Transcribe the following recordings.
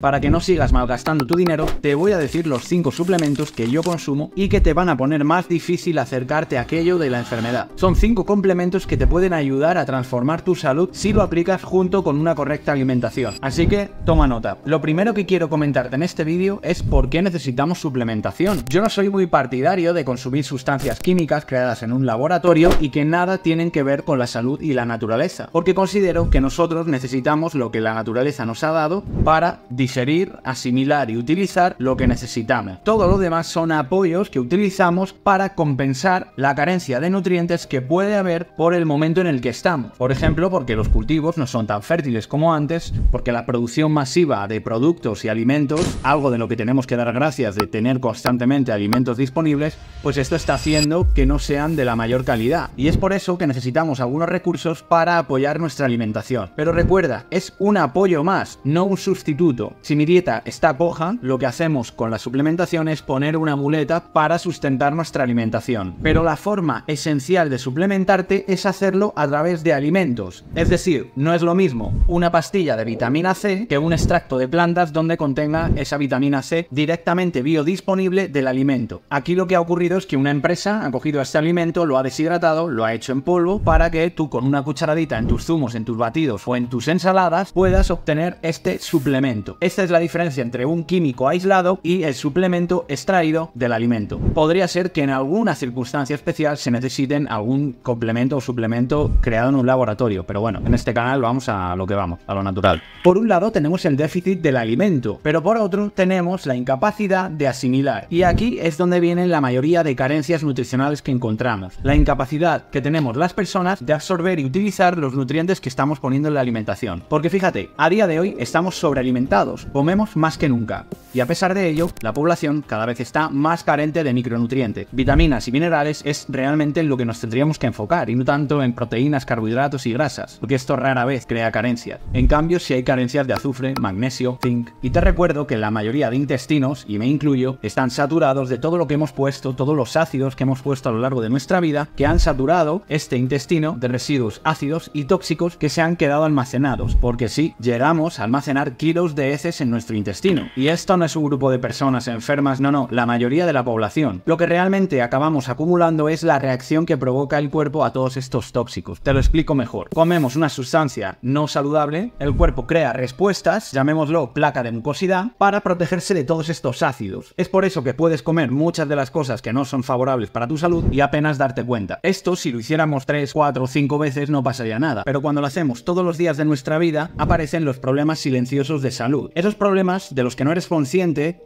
Para que no sigas malgastando tu dinero, te voy a decir los 5 suplementos que yo consumo y que te van a poner más difícil acercarte a aquello de la enfermedad. Son 5 complementos que te pueden ayudar a transformar tu salud si lo aplicas junto con una correcta alimentación. Así que toma nota. Lo primero que quiero comentarte en este vídeo es por qué necesitamos suplementación. Yo no soy muy partidario de consumir sustancias químicas creadas en un laboratorio y que nada tienen que ver con la salud y la naturaleza, porque considero que nosotros necesitamos lo que la naturaleza nos ha dado para disfrutar digerir, asimilar y utilizar lo que necesitamos. Todo lo demás son apoyos que utilizamos para compensar la carencia de nutrientes que puede haber por el momento en el que estamos. Por ejemplo, porque los cultivos no son tan fértiles como antes, porque la producción masiva de productos y alimentos, algo de lo que tenemos que dar gracias de tener constantemente alimentos disponibles, pues esto está haciendo que no sean de la mayor calidad. Y es por eso que necesitamos algunos recursos para apoyar nuestra alimentación. Pero recuerda, es un apoyo más, no un sustituto. Si mi dieta está coja, lo que hacemos con la suplementación es poner una muleta para sustentar nuestra alimentación. Pero la forma esencial de suplementarte es hacerlo a través de alimentos. Es decir, no es lo mismo una pastilla de vitamina C que un extracto de plantas donde contenga esa vitamina C directamente biodisponible del alimento. Aquí lo que ha ocurrido es que una empresa ha cogido este alimento, lo ha deshidratado, lo ha hecho en polvo para que tú con una cucharadita en tus zumos, en tus batidos o en tus ensaladas puedas obtener este suplemento. Esta es la diferencia entre un químico aislado y el suplemento extraído del alimento. Podría ser que en alguna circunstancia especial se necesiten algún complemento o suplemento creado en un laboratorio, pero bueno, en este canal vamos a lo que vamos, a lo natural. Por un lado tenemos el déficit del alimento, pero por otro tenemos la incapacidad de asimilar. Y aquí es donde vienen la mayoría de carencias nutricionales que encontramos. La incapacidad que tenemos las personas de absorber y utilizar los nutrientes que estamos poniendo en la alimentación. Porque fíjate, a día de hoy estamos sobrealimentados comemos, más que nunca y a pesar de ello, la población cada vez está más carente de micronutrientes. Vitaminas y minerales es realmente lo que nos tendríamos que enfocar y no tanto en proteínas, carbohidratos y grasas, porque esto rara vez crea carencias. En cambio, si hay carencias de azufre, magnesio, zinc, y te recuerdo que la mayoría de intestinos, y me incluyo, están saturados de todo lo que hemos puesto, todos los ácidos que hemos puesto a lo largo de nuestra vida, que han saturado este intestino de residuos ácidos y tóxicos que se han quedado almacenados, porque si llegamos a almacenar kilos de heces en nuestro intestino, y esto no su grupo de personas enfermas, no, no, la mayoría de la población. Lo que realmente acabamos acumulando es la reacción que provoca el cuerpo a todos estos tóxicos. Te lo explico mejor. Comemos una sustancia no saludable, el cuerpo crea respuestas, llamémoslo placa de mucosidad, para protegerse de todos estos ácidos. Es por eso que puedes comer muchas de las cosas que no son favorables para tu salud y apenas darte cuenta. Esto si lo hiciéramos 3, 4 5 veces no pasaría nada, pero cuando lo hacemos todos los días de nuestra vida aparecen los problemas silenciosos de salud. Esos problemas de los que no eres responsable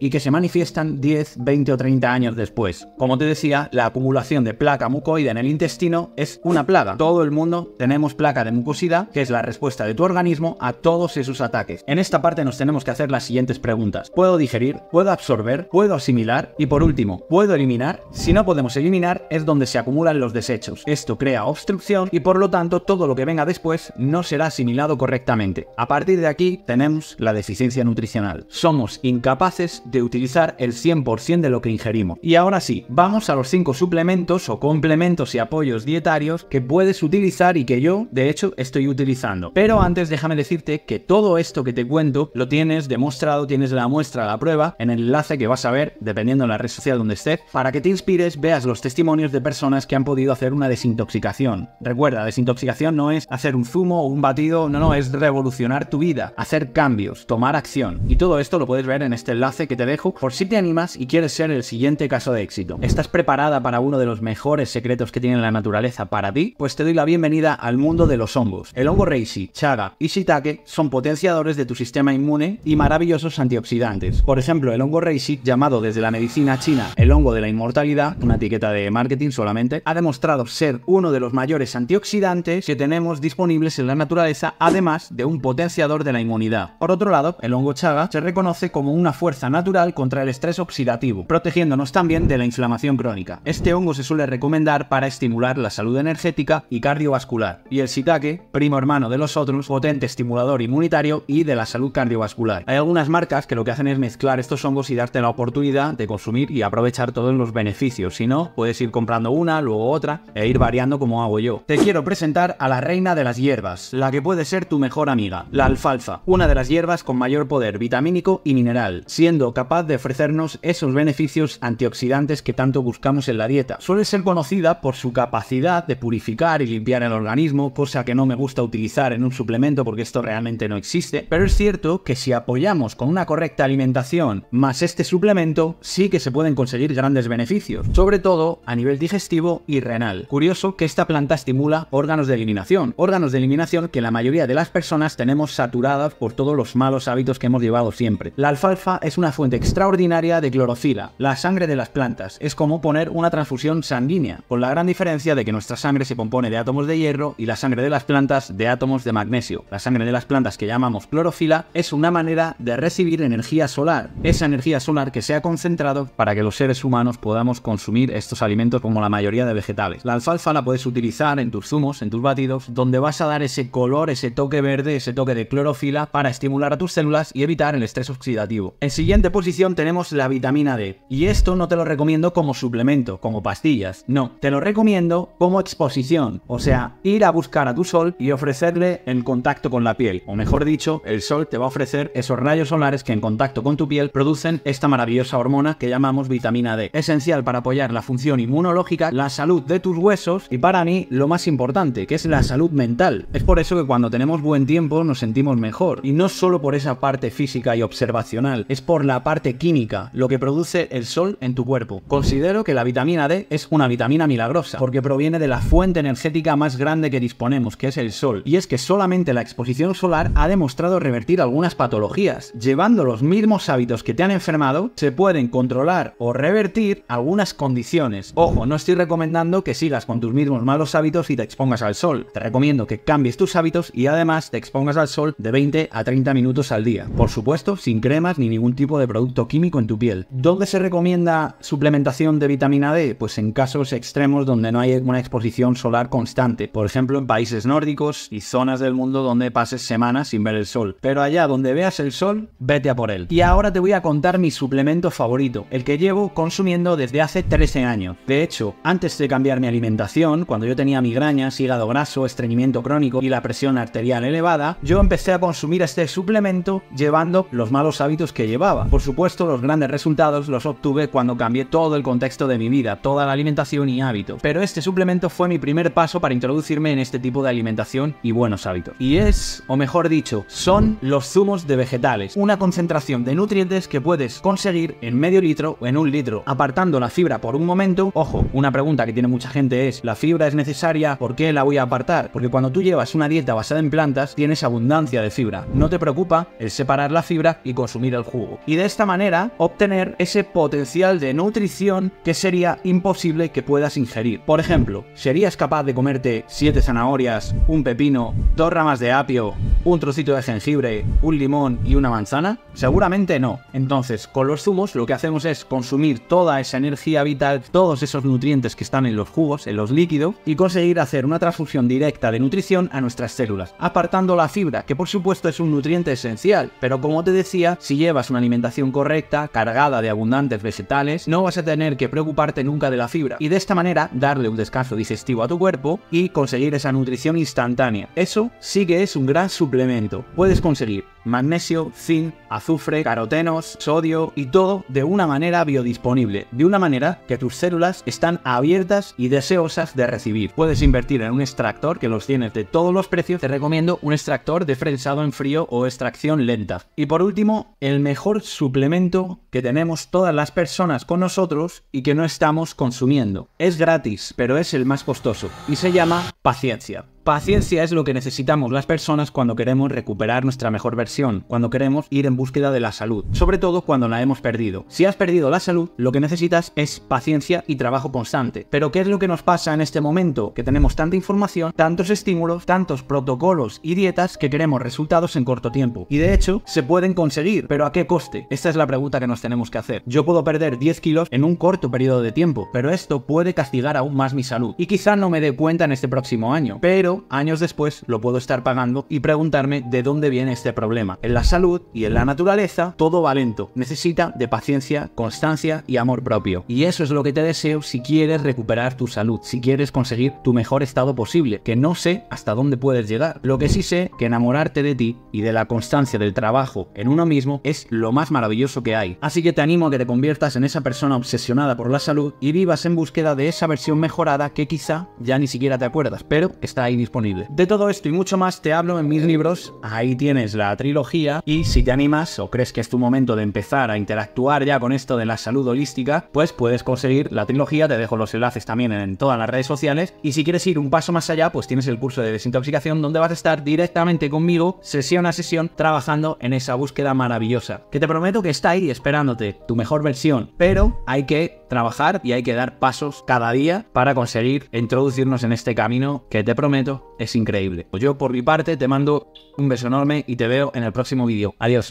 y que se manifiestan 10, 20 o 30 años después. Como te decía, la acumulación de placa mucoida en el intestino es una plaga. Todo el mundo tenemos placa de mucosidad, que es la respuesta de tu organismo a todos esos ataques. En esta parte nos tenemos que hacer las siguientes preguntas. ¿Puedo digerir? ¿Puedo absorber? ¿Puedo asimilar? Y por último, ¿puedo eliminar? Si no podemos eliminar, es donde se acumulan los desechos. Esto crea obstrucción y por lo tanto todo lo que venga después no será asimilado correctamente. A partir de aquí tenemos la deficiencia nutricional. Somos incapaces capaces de utilizar el 100% de lo que ingerimos. Y ahora sí, vamos a los 5 suplementos o complementos y apoyos dietarios que puedes utilizar y que yo, de hecho, estoy utilizando. Pero antes déjame decirte que todo esto que te cuento lo tienes demostrado, tienes la muestra, la prueba, en el enlace que vas a ver, dependiendo de la red social donde estés, para que te inspires, veas los testimonios de personas que han podido hacer una desintoxicación. Recuerda, desintoxicación no es hacer un zumo o un batido, no, no, es revolucionar tu vida, hacer cambios, tomar acción. Y todo esto lo puedes ver en este este enlace que te dejo por si te animas y quieres ser el siguiente caso de éxito. ¿Estás preparada para uno de los mejores secretos que tiene la naturaleza para ti? Pues te doy la bienvenida al mundo de los hongos. El hongo reishi, chaga y shiitake son potenciadores de tu sistema inmune y maravillosos antioxidantes. Por ejemplo, el hongo reishi, llamado desde la medicina china el hongo de la inmortalidad, una etiqueta de marketing solamente, ha demostrado ser uno de los mayores antioxidantes que tenemos disponibles en la naturaleza, además de un potenciador de la inmunidad. Por otro lado, el hongo chaga se reconoce como una fuerza natural contra el estrés oxidativo, protegiéndonos también de la inflamación crónica. Este hongo se suele recomendar para estimular la salud energética y cardiovascular, y el shiitake, primo hermano de los otros, potente estimulador inmunitario y de la salud cardiovascular. Hay algunas marcas que lo que hacen es mezclar estos hongos y darte la oportunidad de consumir y aprovechar todos los beneficios, si no, puedes ir comprando una, luego otra, e ir variando como hago yo. Te quiero presentar a la reina de las hierbas, la que puede ser tu mejor amiga, la alfalfa, una de las hierbas con mayor poder vitamínico y mineral siendo capaz de ofrecernos esos beneficios antioxidantes que tanto buscamos en la dieta. Suele ser conocida por su capacidad de purificar y limpiar el organismo, cosa que no me gusta utilizar en un suplemento porque esto realmente no existe, pero es cierto que si apoyamos con una correcta alimentación más este suplemento, sí que se pueden conseguir grandes beneficios, sobre todo a nivel digestivo y renal. Curioso que esta planta estimula órganos de eliminación, órganos de eliminación que la mayoría de las personas tenemos saturadas por todos los malos hábitos que hemos llevado siempre. La alfalfa es una fuente extraordinaria de clorofila, la sangre de las plantas. Es como poner una transfusión sanguínea, con la gran diferencia de que nuestra sangre se compone de átomos de hierro y la sangre de las plantas de átomos de magnesio. La sangre de las plantas que llamamos clorofila es una manera de recibir energía solar, esa energía solar que se ha concentrado para que los seres humanos podamos consumir estos alimentos como la mayoría de vegetales. La alfalfa la puedes utilizar en tus zumos, en tus batidos, donde vas a dar ese color, ese toque verde, ese toque de clorofila para estimular a tus células y evitar el estrés oxidativo. En siguiente posición tenemos la vitamina D. Y esto no te lo recomiendo como suplemento, como pastillas. No, te lo recomiendo como exposición. O sea, ir a buscar a tu sol y ofrecerle el contacto con la piel. O mejor dicho, el sol te va a ofrecer esos rayos solares que en contacto con tu piel producen esta maravillosa hormona que llamamos vitamina D. Esencial para apoyar la función inmunológica, la salud de tus huesos y para mí lo más importante, que es la salud mental. Es por eso que cuando tenemos buen tiempo nos sentimos mejor. Y no solo por esa parte física y observacional es por la parte química, lo que produce el sol en tu cuerpo. Considero que la vitamina D es una vitamina milagrosa, porque proviene de la fuente energética más grande que disponemos, que es el sol. Y es que solamente la exposición solar ha demostrado revertir algunas patologías. Llevando los mismos hábitos que te han enfermado, se pueden controlar o revertir algunas condiciones. Ojo, no estoy recomendando que sigas con tus mismos malos hábitos y te expongas al sol. Te recomiendo que cambies tus hábitos y además te expongas al sol de 20 a 30 minutos al día. Por supuesto, sin cremas ni ningún tipo de producto químico en tu piel. ¿Dónde se recomienda suplementación de vitamina D? Pues en casos extremos donde no hay una exposición solar constante, por ejemplo en países nórdicos y zonas del mundo donde pases semanas sin ver el sol. Pero allá donde veas el sol, vete a por él. Y ahora te voy a contar mi suplemento favorito, el que llevo consumiendo desde hace 13 años. De hecho, antes de cambiar mi alimentación, cuando yo tenía migrañas, hígado graso, estreñimiento crónico y la presión arterial elevada, yo empecé a consumir este suplemento llevando los malos hábitos que llevaba. Por supuesto, los grandes resultados los obtuve cuando cambié todo el contexto de mi vida, toda la alimentación y hábito. Pero este suplemento fue mi primer paso para introducirme en este tipo de alimentación y buenos hábitos. Y es, o mejor dicho, son los zumos de vegetales, una concentración de nutrientes que puedes conseguir en medio litro o en un litro, apartando la fibra por un momento. Ojo, una pregunta que tiene mucha gente es, ¿la fibra es necesaria? ¿Por qué la voy a apartar? Porque cuando tú llevas una dieta basada en plantas, tienes abundancia de fibra. No te preocupa el separar la fibra y consumir el y de esta manera obtener ese potencial de nutrición que sería imposible que puedas ingerir. Por ejemplo, ¿serías capaz de comerte 7 zanahorias, un pepino, dos ramas de apio, un trocito de jengibre, un limón y una manzana? Seguramente no. Entonces, con los zumos lo que hacemos es consumir toda esa energía vital, todos esos nutrientes que están en los jugos, en los líquidos, y conseguir hacer una transfusión directa de nutrición a nuestras células, apartando la fibra, que por supuesto es un nutriente esencial, pero como te decía, si llevas una alimentación correcta, cargada de abundantes vegetales, no vas a tener que preocuparte nunca de la fibra y de esta manera darle un descanso digestivo a tu cuerpo y conseguir esa nutrición instantánea. Eso sí que es un gran suplemento. Puedes conseguir magnesio, zinc, azufre, carotenos, sodio y todo de una manera biodisponible, de una manera que tus células están abiertas y deseosas de recibir. Puedes invertir en un extractor que los tienes de todos los precios, te recomiendo un extractor de fresado en frío o extracción lenta. Y por último, el mejor suplemento que tenemos todas las personas con nosotros y que no estamos consumiendo. Es gratis, pero es el más costoso y se llama paciencia. Paciencia es lo que necesitamos las personas cuando queremos recuperar nuestra mejor versión, cuando queremos ir en búsqueda de la salud, sobre todo cuando la hemos perdido. Si has perdido la salud, lo que necesitas es paciencia y trabajo constante. Pero ¿qué es lo que nos pasa en este momento? Que tenemos tanta información, tantos estímulos, tantos protocolos y dietas que queremos resultados en corto tiempo. Y de hecho, se pueden conseguir, pero ¿a qué coste? Esta es la pregunta que nos tenemos que hacer. Yo puedo perder 10 kilos en un corto periodo de tiempo, pero esto puede castigar aún más mi salud. Y quizá no me dé cuenta en este próximo año, pero años después lo puedo estar pagando y preguntarme de dónde viene este problema. En la salud y en la naturaleza todo va lento, necesita de paciencia, constancia y amor propio. Y eso es lo que te deseo si quieres recuperar tu salud, si quieres conseguir tu mejor estado posible, que no sé hasta dónde puedes llegar. Lo que sí sé que enamorarte de ti y de la constancia del trabajo en uno mismo es lo más maravilloso que hay. Así que te animo a que te conviertas en esa persona obsesionada por la salud y vivas en búsqueda de esa versión mejorada que quizá ya ni siquiera te acuerdas, pero está ahí disponible. De todo esto y mucho más te hablo en mis libros, ahí tienes la trilogía y si te animas o crees que es tu momento de empezar a interactuar ya con esto de la salud holística, pues puedes conseguir la trilogía, te dejo los enlaces también en todas las redes sociales y si quieres ir un paso más allá, pues tienes el curso de desintoxicación donde vas a estar directamente conmigo, sesión a sesión, trabajando en esa búsqueda maravillosa, que te prometo que está ahí esperándote, tu mejor versión, pero hay que trabajar y hay que dar pasos cada día para conseguir introducirnos en este camino que te prometo es increíble. Pues yo por mi parte te mando un beso enorme y te veo en el próximo vídeo. Adiós.